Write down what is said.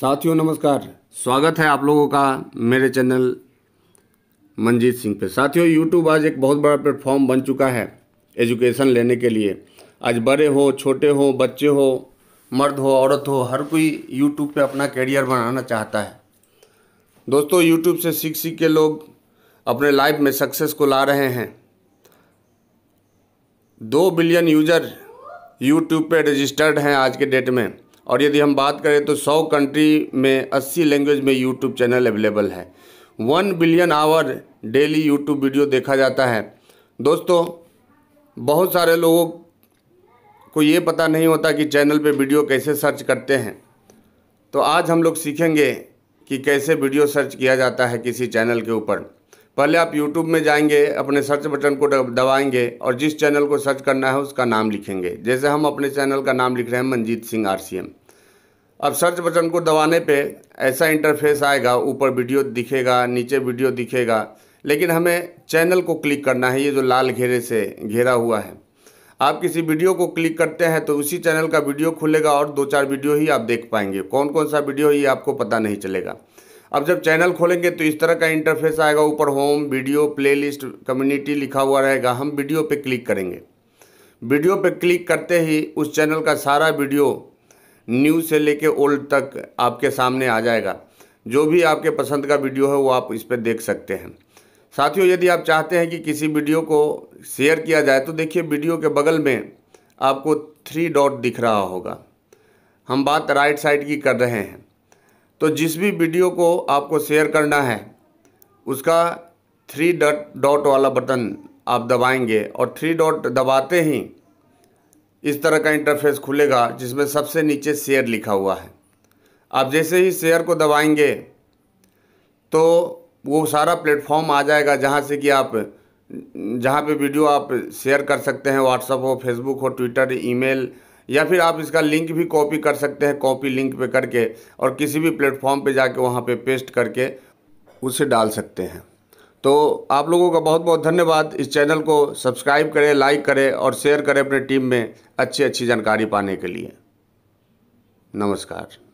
साथियों नमस्कार स्वागत है आप लोगों का मेरे चैनल मंजीत सिंह पे साथियों यूट्यूब आज एक बहुत बड़ा प्लेटफॉर्म बन चुका है एजुकेशन लेने के लिए आज बड़े हो छोटे हो बच्चे हो मर्द हो औरत हो हर कोई यूट्यूब पे अपना करियर बनाना चाहता है दोस्तों यूट्यूब से सीख सीख के लोग अपने लाइफ में सक्सेस को ला रहे हैं दो बिलियन यूजर यूट्यूब पे रजिस्टर्ड हैं आज के डेट में और यदि हम बात करें तो 100 कंट्री में 80 लैंग्वेज में यूट्यूब चैनल अवेलेबल है one billion hour daily YouTube video देखा जाता है दोस्तों बहुत सारे लोगों को ये पता नहीं होता कि चैनल पे वीडियो कैसे सर्च करते हैं तो आज हम लोग सीखेंगे कि कैसे वीडियो सर्च किया जाता है किसी चैनल के ऊपर पहले आप यूट्यूब में जाएंगे अपने सर्च बटन को दबाएंगे और जिस चैनल को सर्च करना है उसका नाम लिखेंगे जैसे हम अपने चैनल का नाम लिख रहे हैं मंजीत सिंह आर अब सर्च बटन को दबाने पे ऐसा इंटरफेस आएगा ऊपर वीडियो दिखेगा नीचे वीडियो दिखेगा लेकिन हमें चैनल को क्लिक करना है ये जो लाल घेरे से घेरा हुआ है आप किसी वीडियो को क्लिक करते हैं तो उसी चैनल का वीडियो खुलेगा और दो चार वीडियो ही आप देख पाएंगे कौन कौन सा वीडियो ये आपको पता नहीं चलेगा अब जब चैनल खोलेंगे तो इस तरह का इंटरफेस आएगा ऊपर होम वीडियो प्लेलिस्ट कम्युनिटी लिखा हुआ रहेगा हम वीडियो पे क्लिक करेंगे वीडियो पे क्लिक करते ही उस चैनल का सारा वीडियो न्यू से लेके ओल्ड तक आपके सामने आ जाएगा जो भी आपके पसंद का वीडियो है वो आप इस पर देख सकते हैं साथियों यदि आप चाहते हैं कि किसी वीडियो को शेयर किया जाए तो देखिए वीडियो के बगल में आपको थ्री डॉट दिख रहा होगा हम बात राइट साइड की कर रहे हैं तो जिस भी वीडियो को आपको शेयर करना है उसका थ्री डॉट डॉट वाला बटन आप दबाएंगे और थ्री डॉट दबाते ही इस तरह का इंटरफेस खुलेगा जिसमें सबसे नीचे शेयर लिखा हुआ है आप जैसे ही शेयर को दबाएंगे तो वो सारा प्लेटफॉर्म आ जाएगा जहाँ से कि आप जहाँ पे वीडियो आप शेयर कर सकते हैं व्हाट्सअप हो फेसबुक हो ट्विटर ईमेल या फिर आप इसका लिंक भी कॉपी कर सकते हैं कॉपी लिंक पे करके और किसी भी प्लेटफॉर्म पे जाके वहाँ पे पेस्ट करके उसे डाल सकते हैं तो आप लोगों का बहुत बहुत धन्यवाद इस चैनल को सब्सक्राइब करें लाइक करें और शेयर करें अपने टीम में अच्छी अच्छी जानकारी पाने के लिए नमस्कार